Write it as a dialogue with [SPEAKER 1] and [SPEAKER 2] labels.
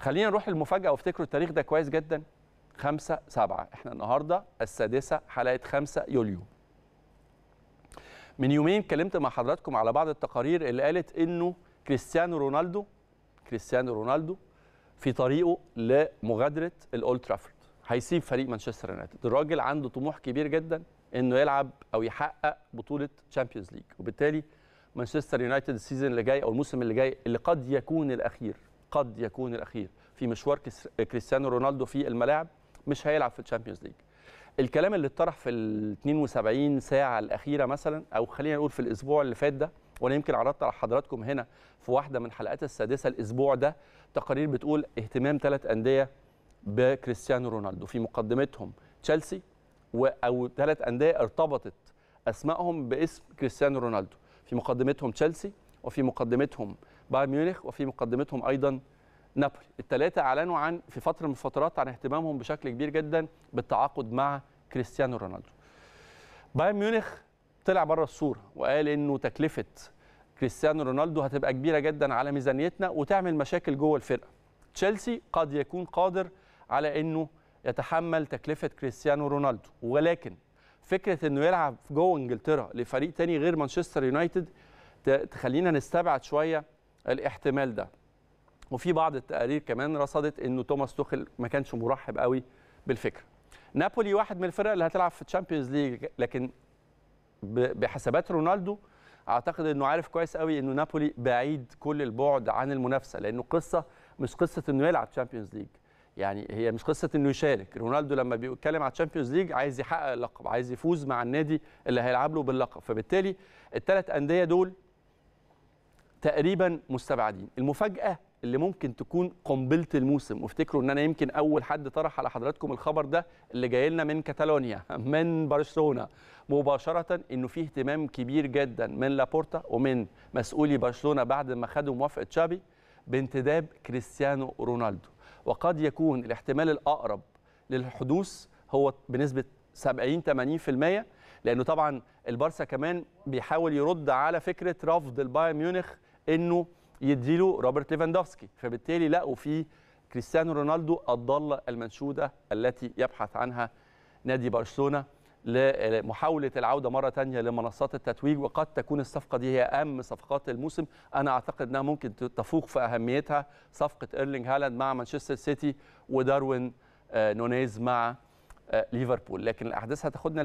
[SPEAKER 1] خلينا نروح للمفاجاه وافتكروا التاريخ ده كويس جدا 5 7 احنا النهارده السادسه حلقه 5 يوليو من يومين اتكلمت مع حضراتكم على بعض التقارير اللي قالت انه كريستيانو رونالدو كريستيانو رونالدو في طريقه لمغادره الاولد ترافورد هيسيب فريق مانشستر يونايتد الراجل عنده طموح كبير جدا انه يلعب او يحقق بطوله تشامبيونز ليج وبالتالي مانشستر يونايتد السيزون اللي جاي او الموسم اللي جاي اللي قد يكون الاخير قد يكون الاخير في مشوار كريستيانو رونالدو في الملاعب مش هيلعب في الشامبيونز ليج الكلام اللي اتطرح في ال 72 ساعه الاخيره مثلا او خلينا نقول في الاسبوع اللي فات ده وانا يمكن عرضت على حضراتكم هنا في واحده من حلقات السادسه الاسبوع ده تقارير بتقول اهتمام ثلاث انديه بكريستيانو رونالدو في مقدمتهم تشيلسي او ثلاث انديه ارتبطت اسمائهم باسم كريستيانو رونالدو في مقدمتهم تشيلسي وفي مقدمتهم بايرن ميونخ وفي مقدمتهم ايضا نابولي الثلاثه اعلنوا عن في فتره من الفترات عن اهتمامهم بشكل كبير جدا بالتعاقد مع كريستيانو رونالدو بايرن ميونخ طلع بره الصوره وقال انه تكلفه كريستيانو رونالدو هتبقى كبيره جدا على ميزانيتنا وتعمل مشاكل جوه الفرقه تشيلسي قد يكون قادر على انه يتحمل تكلفه كريستيانو رونالدو ولكن فكره انه يلعب جوه انجلترا لفريق تاني غير مانشستر يونايتد تخلينا نستبعد شويه الاحتمال ده وفي بعض التقارير كمان رصدت انه توماس توخل ما كانش مرحب قوي بالفكره نابولي واحد من الفرق اللي هتلعب في تشامبيونز ليج لكن بحسابات رونالدو اعتقد انه عارف كويس قوي انه نابولي بعيد كل البعد عن المنافسه لانه قصه مش قصه انه يلعب تشامبيونز ليج يعني هي مش قصه انه يشارك رونالدو لما بيتكلم على تشامبيونز ليج عايز يحقق اللقب عايز يفوز مع النادي اللي هيلعب له باللقب فبالتالي الثلاث انديه دول تقريبا مستبعدين المفاجاه اللي ممكن تكون قنبله الموسم وافتكروا ان انا يمكن اول حد طرح على حضراتكم الخبر ده اللي جاي لنا من كاتالونيا من برشلونه مباشره انه في اهتمام كبير جدا من لابورتا ومن مسؤولي برشلونه بعد ما خدوا موافقه تشابي بانتداب كريستيانو رونالدو وقد يكون الاحتمال الاقرب للحدوث هو بنسبه 70 80% لانه طبعا البارسا كمان بيحاول يرد على فكره رفض البايرن ميونخ انه يديله روبرت ليفاندوفسكي فبالتالي لقوا في كريستيانو رونالدو الضاله المنشوده التي يبحث عنها نادي برشلونه لمحاوله العوده مره ثانيه لمنصات التتويج وقد تكون الصفقه دي هي اهم صفقات الموسم انا اعتقد انها ممكن تفوق في اهميتها صفقه ايرلينج هالاند مع مانشستر سيتي وداروين آه، نونيز مع آه، ليفربول لكن الاحداث هتاخدنا